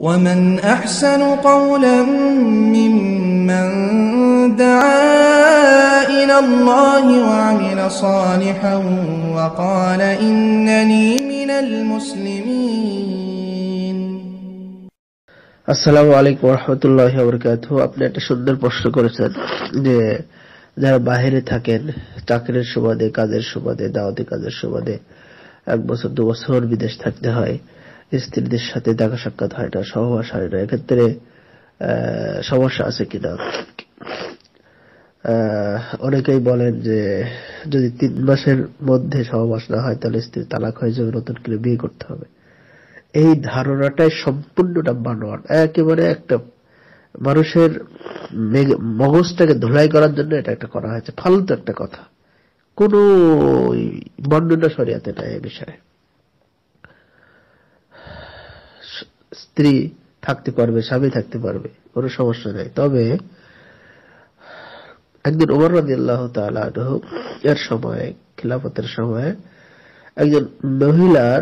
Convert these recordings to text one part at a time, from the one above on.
ومن أحسن قولا ممن دعا إلى الله وعمل صالحا وقال إنني من المسلمين আসসালামু আলাইকুম রহমতুল্লাহ বরকাত আপনি একটা সুন্দর প্রশ্ন করেছেন যে যারা বাহিরে থাকেন চাকরির সুবাদে কাজের সুবাদে দাওয়াতি কাজের সুবাদে এক বছর দু বছর বিদেশ থাকতে হয় স্ত্রীদের সাথে দেখা সাক্ষাৎ হয় না সহবাস হয় না এক্ষেত্রে সমস্যা আছে কিনা অনেকেই বলেন যে যদি তিন মাসের মধ্যে সহবাস না হয় তাহলে স্ত্রী তালাক হয়ে যাবে নতুন করে বিয়ে করতে হবে এই ধারণাটাই সম্পূর্ণটা বানোয়ার একেবারে একটা মানুষের মগজটাকে ধোলাই করার জন্য এটা একটা করা হয়েছে ফালতু একটা কথা কোনো বর্ণনা সরিয়াতে নাই এ বিষয়ে স্ত্রী থাকতে পারবে স্বামী থাকতে পারবে কোনো সমস্যা নাই তবে একদিন ওমর রাজি আল্লাহ এর সময় খিলাফতের সময় একজন মহিলার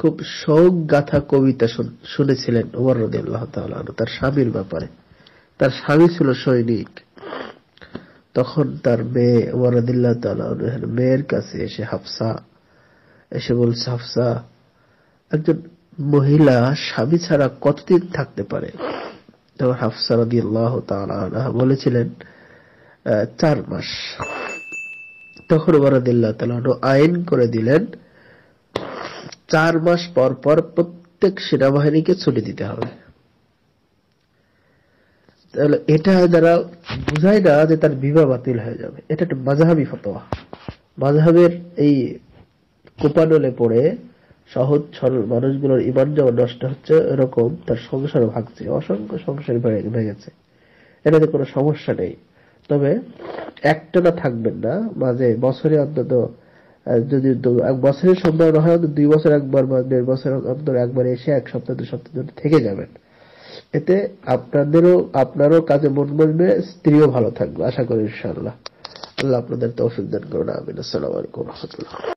খুব শোক গাথা কবিতা শুনেছিলেন ওমর রাজি আল্লাহ তার স্বামীর ব্যাপারে তার স্বামী ছিল সৈনিক তখন তার মেয়ে ওমর রাদিল্লাহ মেয়ের কাছে এসে হাফসা এসে বলছে হাফসা একজন মহিলা স্বামী ছাড়া কতদিন থাকতে পারে তখন হাফসা রবি বলেছিলেন চার মাস তখন ওমরাদিল্লাহ তালু আইন করে দিলেন চার মাস পর পর প্রত্যেক সেনাবাহিনীকে ছুটি দিতে হবে তাহলে এটা যারা বুঝায় না যে তার বিবাহ বাতিল হয়ে যাবে এটা একটা মাঝহাবি ফতোয়া মাঝহাবের এই কোপানলে পড়ে সহজ সরল মানুষগুলোর ইমান যেমন নষ্ট হচ্ছে এরকম তার সংসারও ভাগছে অসংখ্য সংসার ভেঙেছে এটাতে কোনো সমস্যা নেই তবে একটা না থাকবেন না মাঝে বছরে অন্তত যদি এক বছরের সন্ধ্যা না হয় দুই বছর একবার বা দেড় বছর অন্তর একবার এসে এক সপ্তাহ দু সপ্তাহ ধরে থেকে যাবেন এতে আপনাদেরও আপনারও কাজে মন বসবে স্ত্রীও ভালো থাকবে আশা করি ইনশাল্লাহ আল্লাহ আপনাদের তো দান করুন আমিন আসসালামু আলাইকুম রহমতুল্লাহ